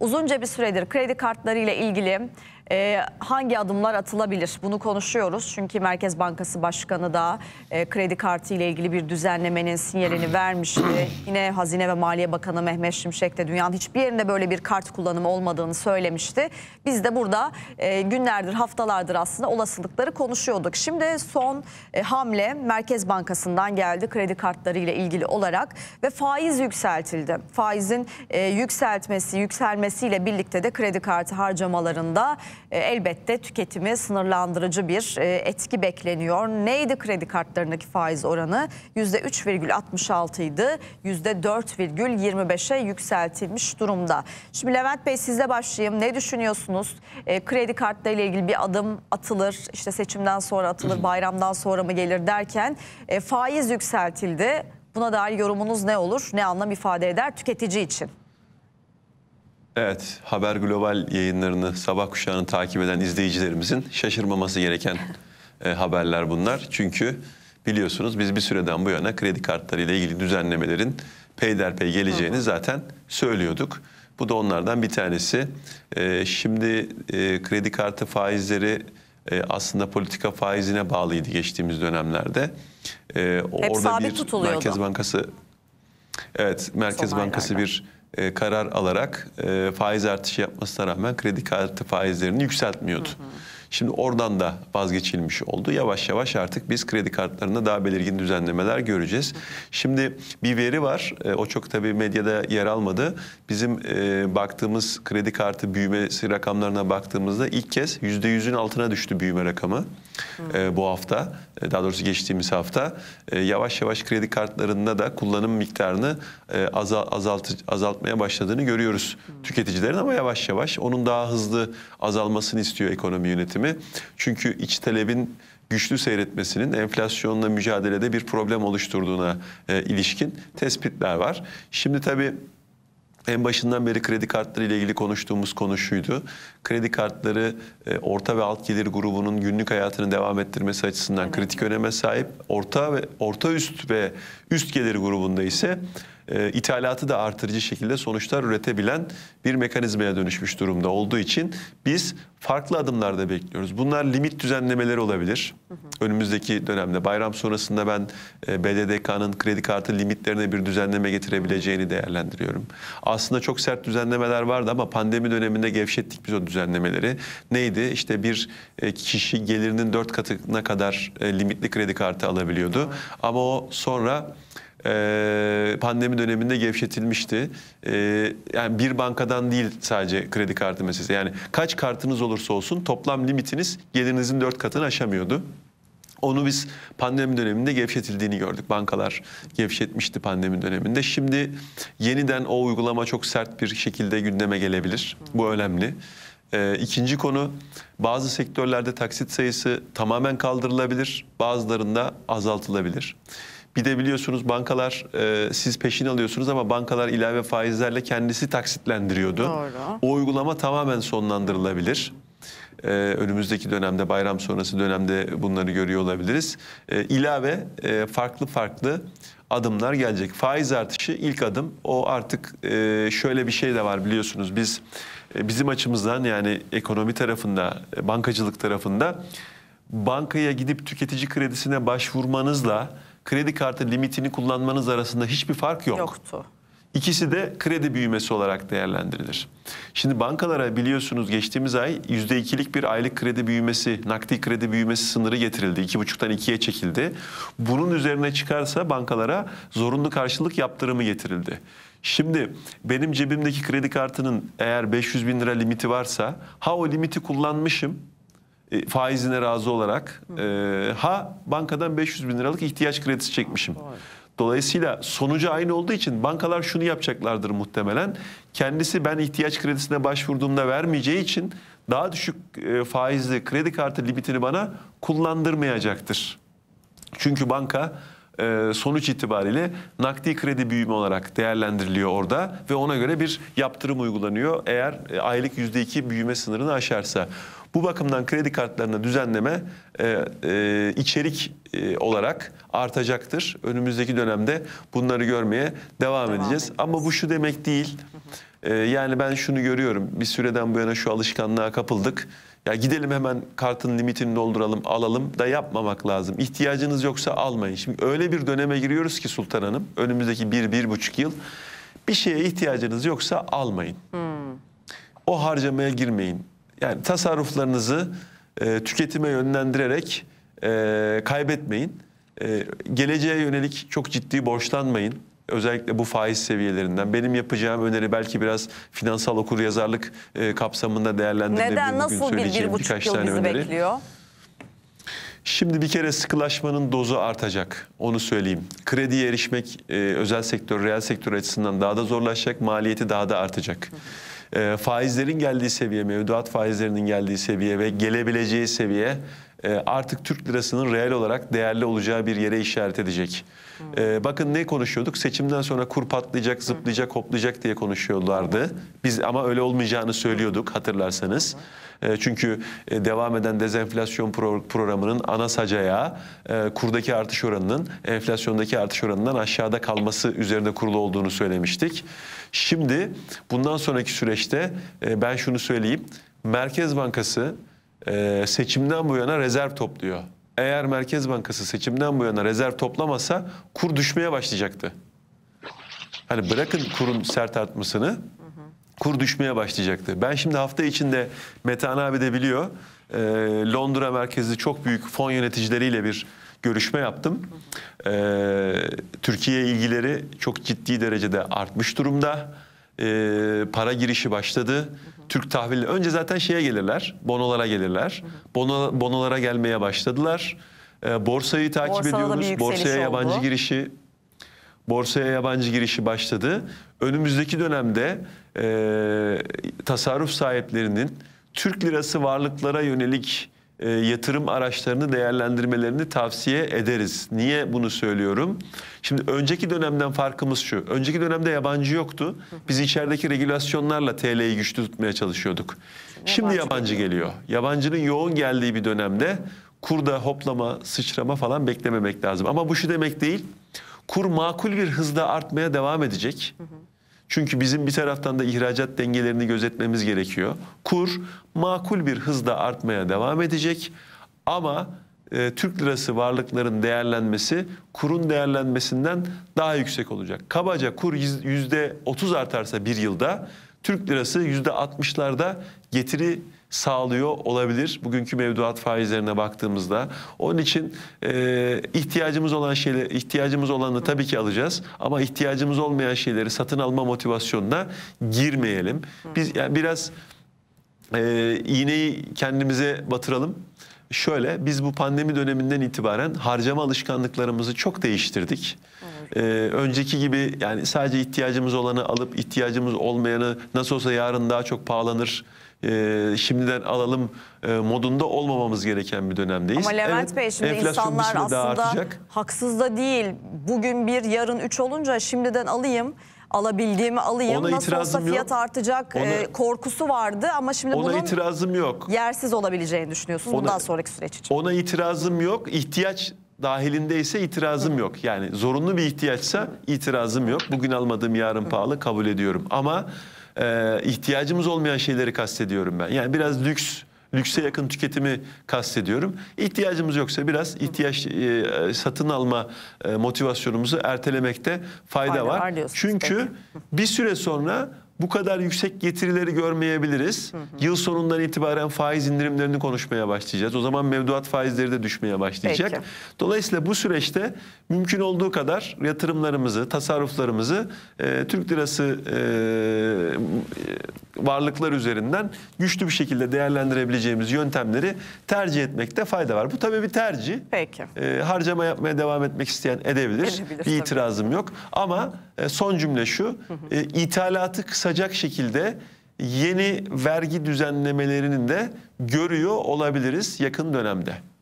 uzunca bir süredir kredi kartları ile ilgili e, hangi adımlar atılabilir? Bunu konuşuyoruz. Çünkü Merkez Bankası Başkanı da e, kredi kartı ile ilgili bir düzenlemenin sinyalini vermişti. Yine Hazine ve Maliye Bakanı Mehmet Şimşek de dünyanın hiçbir yerinde böyle bir kart kullanımı olmadığını söylemişti. Biz de burada e, günlerdir, haftalardır aslında olasılıkları konuşuyorduk. Şimdi son e, hamle Merkez Bankası'ndan geldi kredi kartları ile ilgili olarak ve faiz yükseltildi. Faizin e, yükseltmesi, yükselmesiyle birlikte de kredi kartı harcamalarında e, elbette tüketimi sınırlandırıcı bir e, etki bekleniyor. Neydi kredi kartlarındaki faiz oranı? %3,66 idi. %4,25'e yükseltilmiş durumda. Şimdi Levent Bey sizle başlayayım. Ne düşünüyorsunuz? E, kredi kartlarıyla ilgili bir adım atılır. İşte seçimden sonra atılır, bayramdan sonra mı gelir derken faiz yükseltildi. Buna dair yorumunuz ne olur? Ne anlam ifade eder tüketici için? Evet, Haber Global yayınlarını sabah kuşağını takip eden izleyicilerimizin şaşırmaması gereken e, haberler bunlar. Çünkü biliyorsunuz biz bir süreden bu yana kredi kartları ile ilgili düzenlemelerin peyderpey geleceğini zaten söylüyorduk. Bu da onlardan bir tanesi. E, şimdi e, kredi kartı faizleri e, aslında politika faizine bağlıydı geçtiğimiz dönemlerde. E, Hep orada sabit bir tutuluyordu. Merkez Bankası Evet, Merkez Bankası bir e, karar alarak e, faiz artışı yapmasına rağmen kredi kartı faizlerini yükseltmiyordu. Hı hı. Şimdi oradan da vazgeçilmiş oldu. Yavaş yavaş artık biz kredi kartlarında daha belirgin düzenlemeler göreceğiz. Şimdi bir veri var. E, o çok tabii medyada yer almadı. Bizim e, baktığımız kredi kartı büyümesi rakamlarına baktığımızda ilk kez %100'ün altına düştü büyüme rakamı. Hmm. Bu hafta, daha doğrusu geçtiğimiz hafta yavaş yavaş kredi kartlarında da kullanım miktarını azalt, azaltmaya başladığını görüyoruz hmm. tüketicilerin ama yavaş yavaş onun daha hızlı azalmasını istiyor ekonomi yönetimi önemi. Çünkü iç talebin güçlü seyretmesinin enflasyonla mücadelede bir problem oluşturduğuna e, ilişkin tespitler var. Şimdi tabii en başından beri kredi kartları ile ilgili konuştuğumuz konu şuydu kredi kartları e, orta ve alt gelir grubunun günlük hayatını devam ettirmesi açısından evet. kritik öneme sahip. Orta ve orta üst ve üst gelir grubunda ise e, ithalatı da artırıcı şekilde sonuçlar üretebilen bir mekanizmaya dönüşmüş durumda olduğu için biz farklı adımlarda bekliyoruz. Bunlar limit düzenlemeleri olabilir. Hı hı. Önümüzdeki dönemde bayram sonrasında ben e, BDDK'nın kredi kartı limitlerine bir düzenleme getirebileceğini değerlendiriyorum. Aslında çok sert düzenlemeler vardı ama pandemi döneminde gevşettik biz o düzenlemeleri neydi? İşte bir e, kişi gelirinin dört katına kadar e, limitli kredi kartı alabiliyordu. Evet. Ama o sonra e, pandemi döneminde gevşetilmişti. yani bir bankadan değil sadece kredi kartı meselesi. Yani kaç kartınız olursa olsun toplam limitiniz gelirinizin dört katını aşamıyordu. Onu biz pandemi döneminde gevşetildiğini gördük. Bankalar gevşetmişti pandemi döneminde. Şimdi yeniden o uygulama çok sert bir şekilde gündeme gelebilir. Bu önemli. E, ikinci konu bazı sektörlerde taksit sayısı tamamen kaldırılabilir, bazılarında azaltılabilir. Bir de biliyorsunuz bankalar e, siz peşin alıyorsunuz ama bankalar ilave faizlerle kendisi taksitlendiriyordu. Doğru. O uygulama tamamen sonlandırılabilir e, önümüzdeki dönemde bayram sonrası dönemde bunları görüyor olabiliriz. E, ilave e, farklı farklı adımlar gelecek. Faiz artışı ilk adım. O artık e, şöyle bir şey de var biliyorsunuz biz e, bizim açımızdan yani ekonomi tarafında, e, bankacılık tarafında bankaya gidip tüketici kredisine başvurmanızla kredi kartı limitini kullanmanız arasında hiçbir fark yok. Yoktu. İkisi de kredi büyümesi olarak değerlendirilir. Şimdi bankalara biliyorsunuz geçtiğimiz ay %2'lik bir aylık kredi büyümesi, nakdi kredi büyümesi sınırı getirildi. 2,5'tan 2'ye çekildi. Bunun üzerine çıkarsa bankalara zorunlu karşılık yaptırımı getirildi. Şimdi benim cebimdeki kredi kartının eğer 500 bin lira limiti varsa ha o limiti kullanmışım e, faizine razı olarak e, ha bankadan 500 bin liralık ihtiyaç kredisi çekmişim. Hayır. Dolayısıyla sonucu aynı olduğu için bankalar şunu yapacaklardır muhtemelen. Kendisi ben ihtiyaç kredisine başvurduğumda vermeyeceği için daha düşük e, faizli kredi kartı limitini bana kullandırmayacaktır. Çünkü banka e, sonuç itibariyle nakdi kredi büyüme olarak değerlendiriliyor orada ve ona göre bir yaptırım uygulanıyor eğer e, aylık %2 büyüme sınırını aşarsa. Bu bakımdan kredi kartlarına düzenleme e, e, içerik e, olarak artacaktır. Önümüzdeki dönemde bunları görmeye devam, devam edeceğiz. Edeceğiz. Ama bu şu demek değil. E, yani ben şunu görüyorum. Bir süreden bu yana şu alışkanlığa kapıldık. Ya gidelim hemen kartın limitini dolduralım, alalım da yapmamak lazım. İhtiyacınız yoksa almayın. Şimdi öyle bir döneme giriyoruz ki Sultan Hanım, önümüzdeki bir, bir buçuk yıl. Bir şeye ihtiyacınız yoksa almayın. Hmm. O harcamaya girmeyin. Yani tasarruflarınızı e, tüketime yönlendirerek e, kaybetmeyin. E, geleceğe yönelik çok ciddi borçlanmayın. Özellikle bu faiz seviyelerinden. Benim yapacağım öneri belki biraz finansal okuryazarlık e, kapsamında değerlendirilebilir. Neden? Nasıl bir, bir buçuk yıl bizi öneri. bekliyor? Şimdi bir kere sıkılaşmanın dozu artacak. Onu söyleyeyim. Krediye erişmek e, özel sektör, reel sektör açısından daha da zorlaşacak. Maliyeti daha da artacak. Hı faizlerin geldiği seviye, mevduat faizlerinin geldiği seviye ve gelebileceği seviye e, artık Türk lirasının reel olarak değerli olacağı bir yere işaret edecek. Hmm. E, bakın ne konuşuyorduk? Seçimden sonra kur patlayacak, zıplayacak, hmm. hoplayacak diye konuşuyorlardı. Biz ama öyle olmayacağını söylüyorduk hmm. hatırlarsanız. Hmm. E, çünkü devam eden dezenflasyon programının ana sacaya kurdaki artış oranının enflasyondaki artış oranından aşağıda kalması üzerinde kurulu olduğunu söylemiştik. Şimdi bundan sonraki süreçte ben şunu söyleyeyim. Merkez Bankası e, seçimden bu yana rezerv topluyor. Eğer Merkez Bankası seçimden bu yana rezerv toplamasa kur düşmeye başlayacaktı. Hani bırakın kurun sert artmasını kur düşmeye başlayacaktı. Ben şimdi hafta içinde Metan abi de biliyor e, Londra merkezli çok büyük fon yöneticileriyle bir görüşme yaptım. E, Türkiye ilgileri çok ciddi derecede artmış durumda e, para girişi başladı. Hı hı. Türk tahvili önce zaten şeye gelirler, bonolara gelirler. Hı hı. Bono, bonolara gelmeye başladılar. E, borsayı takip Borsada ediyoruz. Borsaya oldu. yabancı girişi borsaya yabancı girişi başladı. Önümüzdeki dönemde e, tasarruf sahiplerinin Türk lirası varlıklara yönelik e, yatırım araçlarını değerlendirmelerini tavsiye ederiz. Niye bunu söylüyorum? Şimdi önceki dönemden farkımız şu. Önceki dönemde yabancı yoktu. Biz içerideki regülasyonlarla TL'yi güçlü tutmaya çalışıyorduk. Şimdi yabancı geliyor. Yabancının yoğun geldiği bir dönemde kurda hoplama, sıçrama falan beklememek lazım. Ama bu şu demek değil. Kur makul bir hızda artmaya devam edecek. Hı hı. Çünkü bizim bir taraftan da ihracat dengelerini gözetmemiz gerekiyor. Kur makul bir hızda artmaya devam edecek ama e, Türk lirası varlıkların değerlenmesi kurun değerlenmesinden daha yüksek olacak. Kabaca kur yüzde %30 artarsa bir yılda Türk lirası yüzde %60'larda getiri sağlıyor olabilir. Bugünkü mevduat faizlerine baktığımızda. Onun için e, ihtiyacımız olan şeyleri, ihtiyacımız olanı tabii ki alacağız. Ama ihtiyacımız olmayan şeyleri satın alma motivasyonuna girmeyelim. Biz yani biraz e, iğneyi kendimize batıralım. Şöyle biz bu pandemi döneminden itibaren harcama alışkanlıklarımızı çok değiştirdik. Ee, önceki gibi yani sadece ihtiyacımız olanı alıp ihtiyacımız olmayanı nasıl olsa yarın daha çok pahalanır e, şimdiden alalım e, modunda olmamamız gereken bir dönemdeyiz. Ama Levent evet, Bey şimdi insanlar aslında haksız da değil. Bugün bir yarın üç olunca şimdiden alayım alabildiğimi alayım. Ona Nasıl olsa fiyat yok. artacak e, ona, e, korkusu vardı ama şimdi ona bunun itirazım yok. yersiz olabileceğini düşünüyorsunuz ona, bundan sonraki süreç için. Ona itirazım yok. İhtiyaç dahilindeyse itirazım Hı. yok. Yani zorunlu bir ihtiyaçsa itirazım yok. Bugün almadığım yarın Hı. pahalı kabul ediyorum. Ama e, ihtiyacımız olmayan şeyleri kastediyorum ben. Yani biraz lüks lükse yakın tüketimi kastediyorum. İhtiyacımız yoksa biraz ihtiyaç e, satın alma e, motivasyonumuzu ertelemekte fayda, fayda var. var Çünkü bir süre sonra bu kadar yüksek getirileri görmeyebiliriz. Hı hı. Yıl sonundan itibaren faiz indirimlerini konuşmaya başlayacağız. O zaman mevduat faizleri de düşmeye başlayacak. Peki. Dolayısıyla bu süreçte mümkün olduğu kadar yatırımlarımızı, tasarruflarımızı e, Türk lirası e, e varlıklar üzerinden güçlü bir şekilde değerlendirebileceğimiz yöntemleri tercih etmekte fayda var. Bu tabii bir tercih. Peki. E, harcama yapmaya devam etmek isteyen edebilir. edebilir bir itirazım tabii. yok. Ama e, son cümle şu. Hı E, ithalatı kısa kısacak şekilde yeni vergi düzenlemelerinin de görüyor olabiliriz yakın dönemde.